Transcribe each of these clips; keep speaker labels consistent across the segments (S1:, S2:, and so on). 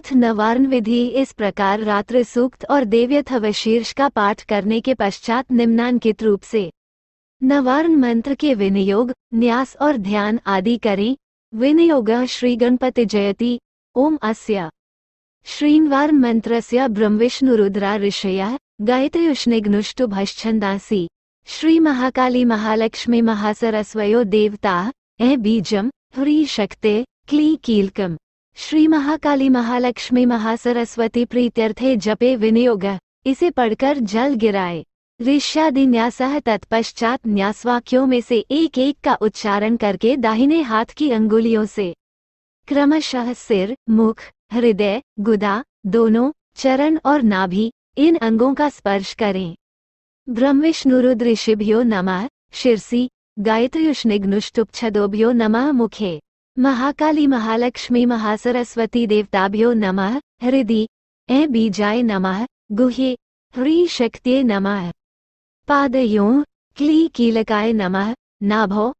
S1: अथ नवारण विधि इस प्रकार रात्र सूक्त और शीर्ष का पाठ करने के पश्चात निम्नांकित रूप से नवारण मंत्र के विनियोग न्यास और ध्यान आदि करें विनियोग श्री गणपति जयती ओम अस्य श्रीन्वार मंत्रस्य गायत्रुष्णिघ्नुष्टु ऋषयः श्री महाकाली महालक्ष्मी महासरस्वयो देवता ए बीजम ह्री शक्ते क्ली कीलकम श्री महाकाली महालक्ष्मी महासरस्वती प्रीत्यर्थे जपे विनियोग इसे पढ़कर जल गिराए ऋष्यादि न्यासह तत्पश्चात न्यासवाक्यों में से एक एक का उच्चारण करके दाहिने हाथ की अंगुलियों से क्रमशः सिर मुख हृदय गुदा दोनों चरण और नाभि इन अंगों का स्पर्श करें ब्रह्मविष्णुरुद्र ऋषिभ्यो नमः शिरसी गायत्रियुष्निग्नुष्टुप्छदोभ्यो नमः मुखे महाकाली महालक्ष्मी महासरस्वती देवताभ्यो नमः हृदि ऐ बीजाय नमः गुह्ये ह्रीशक्त्ये नमः पाद क्ली कीलकाय नमः नाभो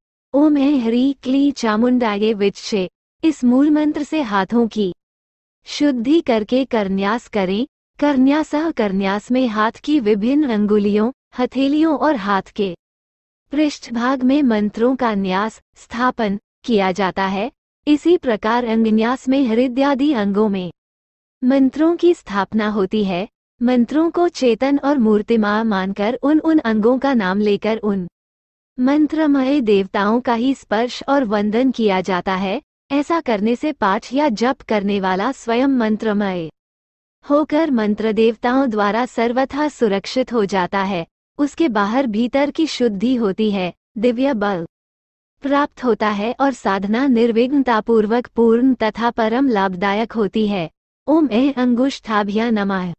S1: ओम ऐ ह्री क्ली चामुंडाये विच्छे इस मूल मंत्र से हाथों की शुद्धि करके करन्यास करें करन्यासह करन्यास में हाथ की विभिन्न अंगुलियों हथेलियों और हाथ के पृष्ठभाग में मंत्रों का न्यास स्थापन किया जाता है इसी प्रकार अंगन्यास में हृदयादि अंगों में मंत्रों की स्थापना होती है मंत्रों को चेतन और मूर्तिमा मानकर उन उन अंगों का नाम लेकर उन मंत्रमय देवताओं का ही स्पर्श और वंदन किया जाता है ऐसा करने से पाठ या जप करने वाला स्वयं मंत्रमय होकर मंत्र देवताओं द्वारा सर्वथा सुरक्षित हो जाता है उसके बाहर भीतर की शुद्धि होती है दिव्य बल प्राप्त होता है और साधना निर्विघ्नता पूर्वक पूर्ण तथा परम लाभदायक होती है ओम ए अंगुष्ठाभिया नमाय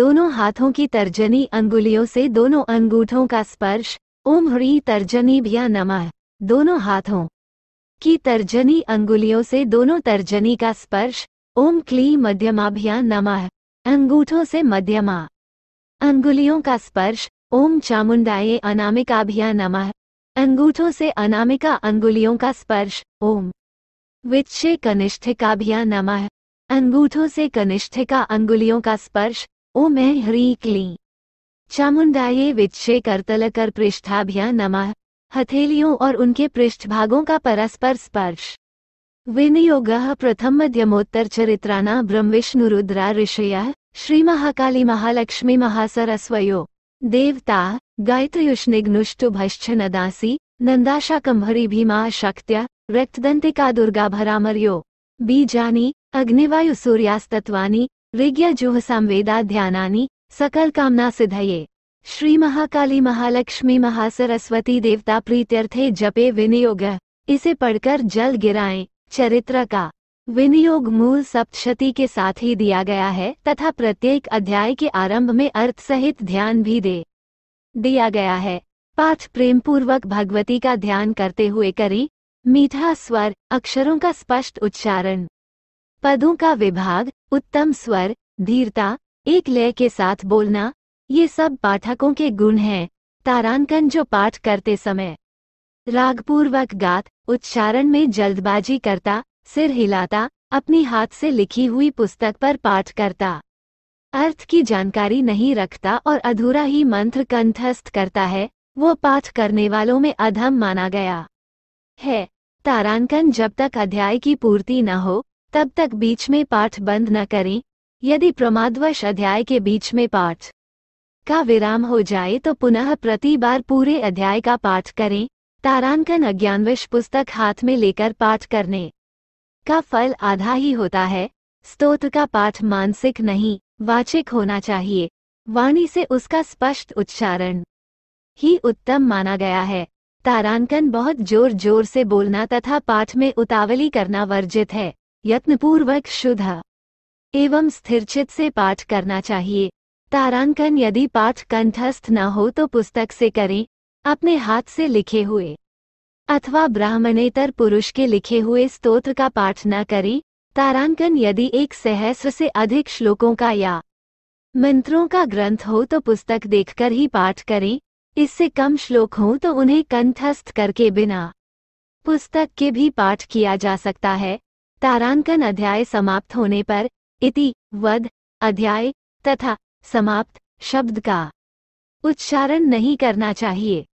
S1: दोनों हाथों की तर्जनी अंगुलियों से दोनों अंगूठों का स्पर्श ओम ह्री तर्जनी भिया नमाय दोनों हाथों की तर्जनी अंगुलियों से दोनों तर्जनी का स्पर्श ओम क्ली भिया नमः अंगूठों से मध्यमा अंगुलियों का स्पर्श ओम चामुंडाए अनामिकाभिया नमः अंगूठों से अनामिका अंगुलियों का स्पर्श ओम विच्छे कनिष्ठिकाभिया नमः अंगूठों से कनिष्ठिका अंगुलियों का स्पर्श ओम ह्री क्ली चामुंडाये विच्छे करतल कर पृष्ठाभिया नमः हथेलियों और उनके पृष्ठभागों का परस्पर स्पर्श विनियोग प्रथम मध्यमोत्तर विष्णु रुद्रा ऋषय श्री महाकाली महालक्ष्मी महासरस्वयो देवता गायत्रयुष्निघ्नुष्टुभश्छनदासि नन्दाशाकम्भरी भीमा शक्त्या संवेदा ध्याना सकल कामना सिद्धये श्री महाकाली महालक्ष्मी महासरस्वती देवता प्रीत्यर्थे जपे विनियोग इसे पढ़कर जल गिराएं चरित्र का विनियोग मूल सप्तशती के साथ ही दिया गया है तथा प्रत्येक अध्याय के आरंभ में अर्थ सहित ध्यान भी दे दिया गया है पाठ प्रेम पूर्वक भगवती का ध्यान करते हुए करें मीठा स्वर अक्षरों का स्पष्ट उच्चारण पदों का विभाग उत्तम स्वर धीरता एक लय के साथ बोलना ये सब पाठकों के गुण हैं तारांकन जो पाठ करते समय रागपूर्वक गात उच्चारण में जल्दबाजी करता सिर हिलाता अपनी हाथ से लिखी हुई पुस्तक पर पाठ करता अर्थ की जानकारी नहीं रखता और अधूरा ही मंत्र कंठस्थ करता है वो पाठ करने वालों में अधम माना गया है तारांकन जब तक अध्याय की पूर्ति न हो तब तक बीच में पाठ बंद न करें यदि प्रमादवश अध्याय के बीच में पाठ का विराम हो जाए तो पुनः प्रति बार पूरे अध्याय का पाठ करें तारांकन अज्ञानवश पुस्तक हाथ में लेकर पाठ करने का फल आधा ही होता है स्तोत्र का पाठ मानसिक नहीं वाचिक होना चाहिए वाणी से उसका स्पष्ट उच्चारण ही उत्तम माना गया है तारांकन बहुत जोर जोर से बोलना तथा पाठ में उतावली करना वर्जित है यत्नपूर्वक शुद्ध एवं स्थिरचित से पाठ करना चाहिए तारांकन यदि पाठ कंठस्थ न हो तो पुस्तक से करें अपने हाथ से लिखे हुए अथवा ब्राह्मणेतर पुरुष के लिखे हुए स्तोत्र का पाठ न करें तारांकन यदि एक सहस्र से अधिक श्लोकों का या मंत्रों का ग्रंथ हो तो पुस्तक देखकर ही पाठ करें इससे कम श्लोक हों तो उन्हें कंठस्थ करके बिना पुस्तक के भी पाठ किया जा सकता है तारांकन अध्याय समाप्त होने पर इति वध अध्याय तथा समाप्त शब्द का उच्चारण नहीं करना चाहिए